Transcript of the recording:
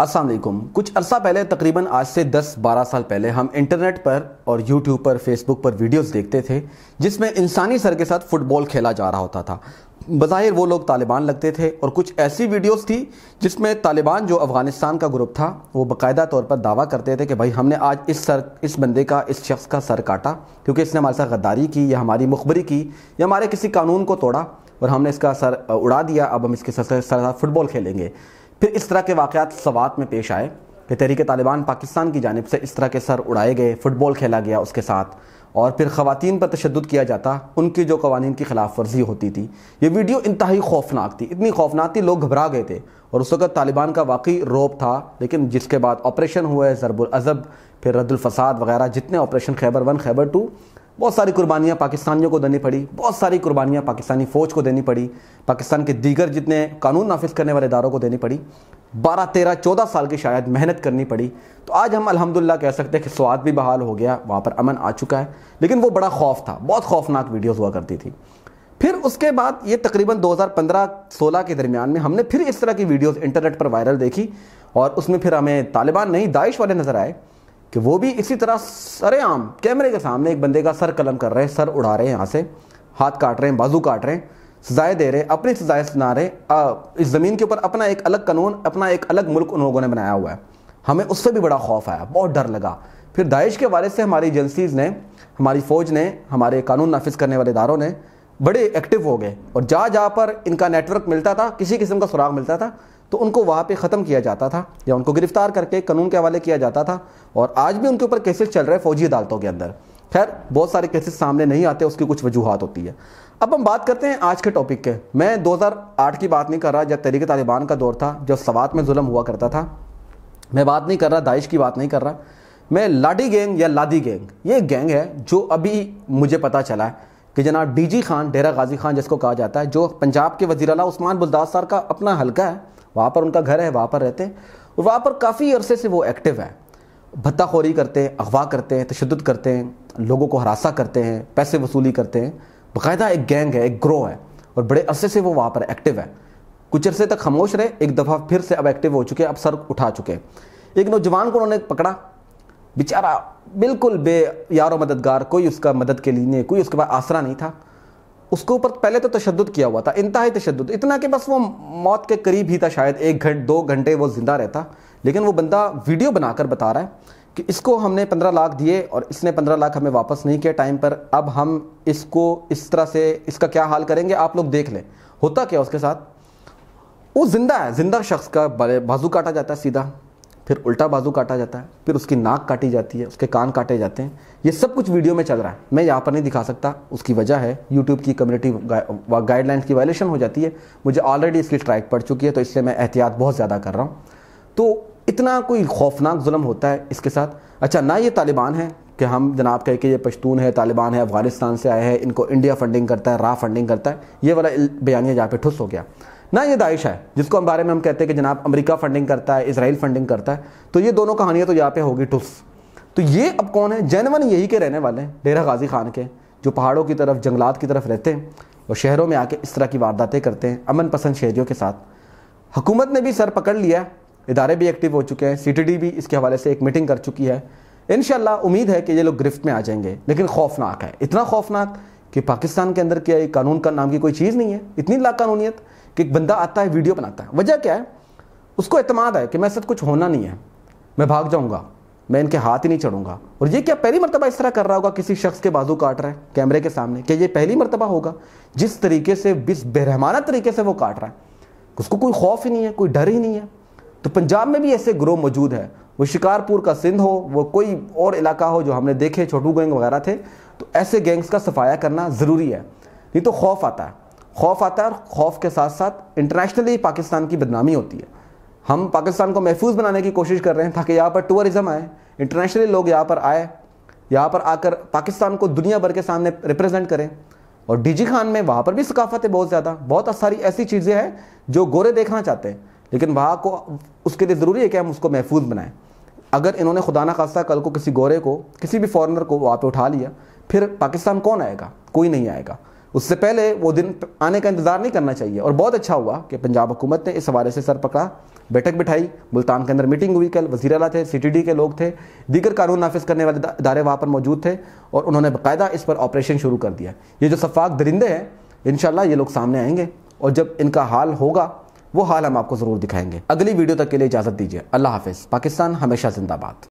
असलम कुछ अरसा पहले तकरीबन आज से 10-12 साल पहले हम इंटरनेट पर और यूट्यूब पर फेसबुक पर वीडियोस देखते थे जिसमें इंसानी सर के साथ फुटबॉल खेला जा रहा होता था बज़ाहिर वो लोग तालिबान लगते थे और कुछ ऐसी वीडियोस थी जिसमें तालिबान जो अफ़गानिस्तान का ग्रुप था वो बाकायदा तौर पर दावा करते थे कि भाई हमने आज इस सर इस बंदे का इस शख्स का सर काटा क्योंकि इसने हमारे साथ गद्दारी की या हमारी मुखबरी की या हमारे किसी कानून को तोड़ा और हमने इसका सर उड़ा दिया अब हम इसके सर साथ फुटबॉल खेलेंगे फिर इस तरह के वाक़ात सवात में पेश आए कि तहरीक तालिबान पाकिस्तान की जानब से इस तरह के सर उड़ाए गए फ़ुटबॉल खेला गया उसके साथ और फिर ख़वान पर तशद किया जाता उनकी जो कवानीन की खिलाफ वर्जी होती थी ये वीडियो इंतहाई खौफनाक थी इतनी खौफनाक थी लोग घबरा गए थे और उस वक्त तालिबान का वाकई रोब था लेकिन जिसके बाद ऑपरेशन हुए ज़रबुल अज़ब फिर रद्दलफसाद वगैरह जितने operation Khyber one Khyber two बहुत सारी कुर्बानियाँ पाकिस्तानियों को देनी पड़ी बहुत सारी कुर्बानियाँ पाकिस्तानी फ़ौज को देनी पड़ी पाकिस्तान के दीगर जितने कानून नाफिज करने वाले इदारों को देनी पड़ी बारह तेरह चौदह साल की शायद मेहनत करनी पड़ी तो आज हम अल्हम्दुलिल्लाह कह सकते हैं कि स्वाद भी बहाल हो गया वहाँ पर अमन आ चुका है लेकिन वो बड़ा खौफ था बहुत खौफनाक वीडियोज़ हुआ करती थी फिर उसके बाद ये तकरीबन 2015-16 के दरमियान में हमने फिर इस तरह की वीडियोस इंटरनेट पर वायरल देखी और उसमें फिर हमें तालिबान नहीं दाइश वाले नज़र आए कि वो भी इसी तरह सरेआम कैमरे के सामने एक बंदे का सर कलम कर रहे हैं सर उड़ा रहे हैं यहाँ से हाथ काट रहे हैं बाजू काट रहे हैं सजाएं दे रहे हैं अपनी सजाएं सुना रहे हैं इस ज़मीन के ऊपर अपना एक अलग कानून अपना एक अलग मुल्क उन लोगों ने बनाया हुआ है हमें उससे भी बड़ा खौफ आया बहुत डर लगा फिर दाइश के वाले से हमारी एजेंसीज़ ने हमारी फ़ौज ने हमारे कानून नाफिज करने वाले इदारों ने बड़े एक्टिव हो गए और जहाँ जहाँ पर इनका नेटवर्क मिलता था किसी किस्म का सुराग मिलता था तो उनको वहाँ पे ख़त्म किया जाता था या उनको गिरफ्तार करके कानून के हवाले किया जाता था और आज भी उनके ऊपर केसेस चल रहे हैं फौजी अदालतों के अंदर खैर बहुत सारे केसेस सामने नहीं आते उसकी कुछ वजूहत होती है अब हम बात करते हैं आज के टॉपिक के मैं 2008 की बात नहीं कर रहा जब तहरीक तालिबान का दौर था जब सवात में म हुआ करता था मैं बात नहीं कर रहा दाइश की बात नहीं कर रहा मैं लाडी गैंग या लादी गैंग ये गैंग है जो अभी मुझे पता चला है कि जनाब डीजी खान डेरा गाजी खान जिसको कहा जाता है जो पंजाब के वजीर अला उस्मान बुलदास सर का अपना हल्का है वहाँ पर उनका घर है वहाँ पर रहते हैं और वहाँ पर काफ़ी अरसे से वो एक्टिव है भत्ताखोरी करते हैं अगवा करते हैं तशद करते हैं लोगों को हरासा करते हैं पैसे वसूली करते हैं बाकायदा एक गैंग है एक ग्रोह है और बड़े अरसे से वो वहाँ पर एक्टिव है कुछ अरसे तक खामोश रहे एक दफ़ा फिर से अब एक्टिव हो चुके हैं अब सर उठा चुके हैं एक नौजवान को उन्होंने पकड़ा बेचारा बिल्कुल बे यारो मददगार कोई उसका मदद के लिए नहीं कोई उसके पास आसरा नहीं था उसके ऊपर पहले तो तशद किया हुआ था इंतहाई तशद इतना कि बस वो मौत के करीब ही था शायद एक घंटे दो घंटे वो ज़िंदा रहता लेकिन वो बंदा वीडियो बनाकर बता रहा है कि इसको हमने पंद्रह लाख दिए और इसने पंद्रह लाख हमें वापस नहीं किया टाइम पर अब हम इसको इस तरह से इसका क्या हाल करेंगे आप लोग देख लें होता क्या उसके साथ वो जिंदा है जिंदा शख्स का बाजू काटा जाता है सीधा फिर उल्टा बाजू काटा जाता है फिर उसकी नाक काटी जाती है उसके कान काटे जाते हैं ये सब कुछ वीडियो में चल रहा है मैं यहाँ पर नहीं दिखा सकता उसकी वजह है यूट्यूब की कम्युनिटी गाइडलाइंस की वायलेशन हो जाती है मुझे ऑलरेडी इसकी स्ट्राइक पड़ चुकी है तो इसलिए मैं एहतियात बहुत ज़्यादा कर रहा हूँ तो इतना कोई खौफनाक जुल्म होता है इसके साथ अच्छा ना ये तालिबान है कि हम जनाब कह के ये पश्तून है तालिबान है अफगानिस्तान से आए हैं इनको इंडिया फंडिंग करता है रा फंडिंग करता है ये वाला बयानिया जहाँ पे ठुस हो गया ना ये दाइश है जिसको हम बारे में हम कहते हैं कि जनाब अमेरिका फंडिंग करता है इसराइल फंडिंग करता है तो ये दोनों कहानियाँ तो यहाँ पे होगी टुस तो ये अब कौन है जैनवन यही के रहने वाले हैं डेरा गाजी खान के जो पहाड़ों की तरफ जंगलात की तरफ रहते हैं और शहरों में आके इस तरह की वारदातें करते हैं अमन पसंद शहरीों के साथ हुकूमत ने भी सर पकड़ लिया इदारे भी एक्टिव हो चुके हैं सी भी इसके हवाले से एक मीटिंग कर चुकी है इन उम्मीद है कि ये लोग गिरफ्त में आ जाएंगे लेकिन खौफनाक है इतना खौफनाक कि पाकिस्तान के अंदर क्या कानून का नाम की कोई चीज़ नहीं है इतनी लाकानूनीत कि एक बंदा आता है वीडियो बनाता है वजह क्या है उसको एतमाद है कि मेरे साथ कुछ होना नहीं है मैं भाग जाऊँगा मैं इनके हाथ ही नहीं चढ़ूंगा और ये क्या पहली मरतबा इस तरह कर रहा होगा किसी शख्स के बाजू काट रहा है कैमरे के सामने क्या ये पहली मरतबा होगा जिस तरीके से बिस बेरहमाना तरीके से वो काट रहा है उसको कोई खौफ ही नहीं है कोई डर ही नहीं है तो पंजाब में भी ऐसे ग्रोह मौजूद है वो शिकारपुर का सिंध हो वो कोई और इलाका हो जो हमने देखे छोटू गैंग वगैरह थे तो ऐसे गैंग्स का सफाया करना ज़रूरी है नहीं तो खौफ आता है खौफ आता है और खौफ के साथ साथ इंटरनेशनली पाकिस्तान की बदनामी होती है हम पाकिस्तान को महफूज बनाने की कोशिश कर रहे हैं ताकि यहाँ पर टूरिज़म आए इंटरनेशनली लोग यहाँ पर आए यहाँ पर आकर पाकिस्तान को दुनिया भर के सामने रिप्रेजेंट करें और जी खान में वहाँ पर भी सकाफत है बहुत ज़्यादा बहुत सारी ऐसी चीज़ें हैं जो गोरे देखना चाहते हैं लेकिन वहाँ को उसके लिए ज़रूरी है कि हम उसको महफूज बनाएं अगर इन्होंने खुदा ना खास्ता कल को किसी गोरे को किसी भी फॉरेनर को वहाँ पे उठा लिया फिर पाकिस्तान कौन आएगा कोई नहीं आएगा उससे पहले वो दिन आने का इंतज़ार नहीं करना चाहिए और बहुत अच्छा हुआ कि पंजाब हुकूमत ने इस हवाले से सर पकड़ा बैठक बिठाई मुल्तान के अंदर मीटिंग हुई कल वजी अला थे सी के लोग थे दीगर कानून नाफिज करने वाले इदारे वहाँ पर मौजूद थे और उन्होंने बाकायदा इस पर ऑपरेशन शुरू कर दिया ये जो सफाक दरिंदे हैं इन ये लोग सामने आएंगे और जब इनका हाल होगा वो हाल हम आपको ज़रूर दिखाएंगे अगली वीडियो तक के लिए इजाज़त दीजिए अल्लाह हाफिज़ पाकिस्तान हमेशा जिंदाबाद